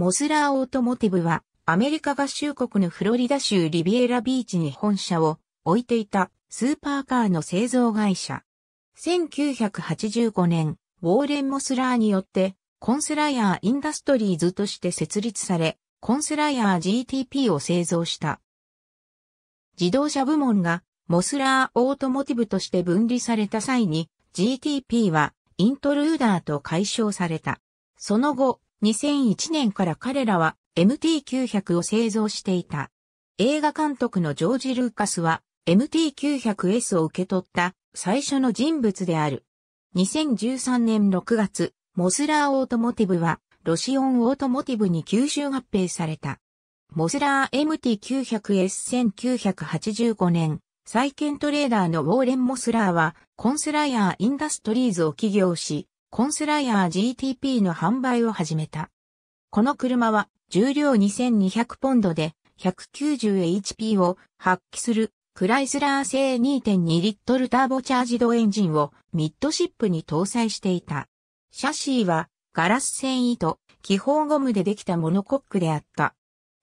モスラーオートモティブは、アメリカ合衆国のフロリダ州リビエラビーチに本社を置いていたスーパーカーの製造会社。1985年、ウォーレン・モスラーによって、コンセラアー・インダストリーズとして設立され、コンセラアー GTP を製造した。自動車部門がモスラー・オートモティブとして分離された際に、GTP はイントルーダーと解消された。その後、2001年から彼らは MT900 を製造していた。映画監督のジョージ・ルーカスは MT900S を受け取った最初の人物である。2013年6月、モスラーオートモティブはロシオンオートモティブに吸収合併された。モスラー MT900S1985 年、再建トレーダーのウォーレン・モスラーはコンスライアー・インダストリーズを起業し、コンスライアー GTP の販売を始めた。この車は重量2200ポンドで 190HP を発揮するクライスラー製2.2リットルターボチャージドエンジンをミッドシップに搭載していた。シャシーはガラス繊維と気泡ゴムでできたモノコックであった。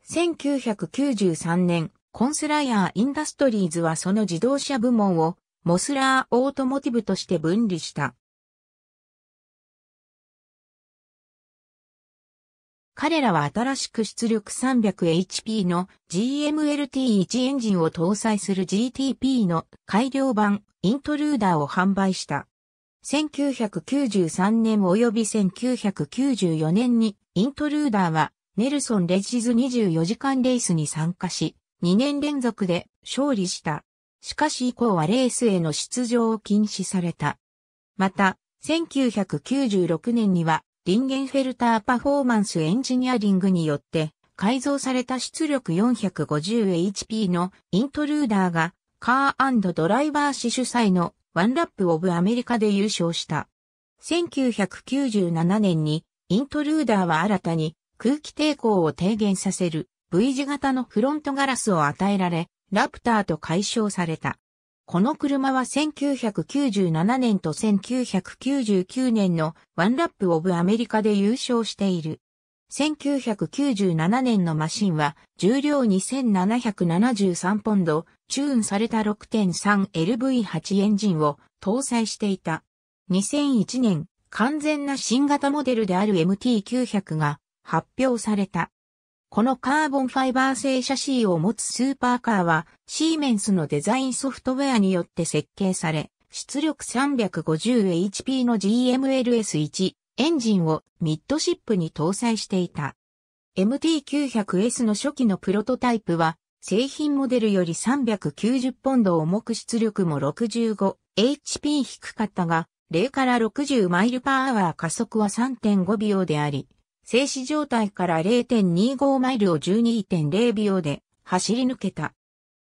1993年、コンスライアーインダストリーズはその自動車部門をモスラーオートモティブとして分離した。彼らは新しく出力 300HP の GMLT1 エンジンを搭載する GTP の改良版イントルーダーを販売した。1993年及び1994年にイントルーダーはネルソンレジズ24時間レースに参加し、2年連続で勝利した。しかし以降はレースへの出場を禁止された。また、1996年にはリンゲンフェルターパフォーマンスエンジニアリングによって改造された出力 450HP のイントルーダーがカードライバー氏主催のワンラップオブアメリカで優勝した。1997年にイントルーダーは新たに空気抵抗を低減させる V 字型のフロントガラスを与えられ、ラプターと解消された。この車は1997年と1999年のワンラップオブアメリカで優勝している。1997年のマシンは重量2773ポンド、チューンされた 6.3LV8 エンジンを搭載していた。2001年、完全な新型モデルである MT900 が発表された。このカーボンファイバー製シャシーを持つスーパーカーは、シーメンスのデザインソフトウェアによって設計され、出力 350HP の GMLS1 エンジンをミッドシップに搭載していた。MT900S の初期のプロトタイプは、製品モデルより390ポンド重く出力も 65HP 低かったが、0から60マイルパーアワー加速は3.5秒であり、静止状態から0.25マイルを12.0秒で走り抜けた。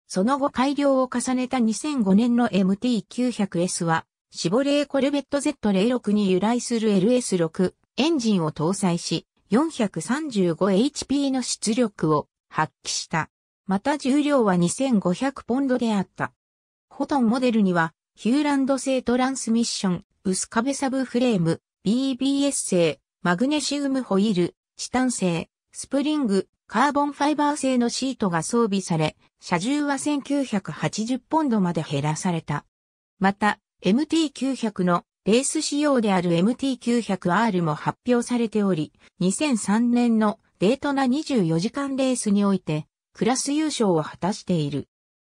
その後改良を重ねた2005年の MT900S は、シボレーコルベット Z06 に由来する LS6 エンジンを搭載し、435HP の出力を発揮した。また重量は2500ポンドであった。ホトンモデルには、ヒューランド製トランスミッション、薄壁サブフレーム、BBS 製、マグネシウムホイール、チタン製、スプリング、カーボンファイバー製のシートが装備され、車重は1980ポンドまで減らされた。また、MT900 のレース仕様である MT900R も発表されており、2003年のデートな24時間レースにおいて、クラス優勝を果たしている。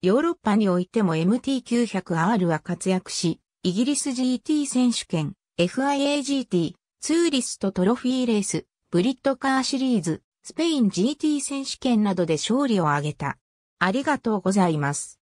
ヨーロッパにおいても MT900R は活躍し、イギリス GT 選手権、FIAGT、ツーリストトロフィーレース、ブリッドカーシリーズ、スペイン GT 選手権などで勝利を挙げた。ありがとうございます。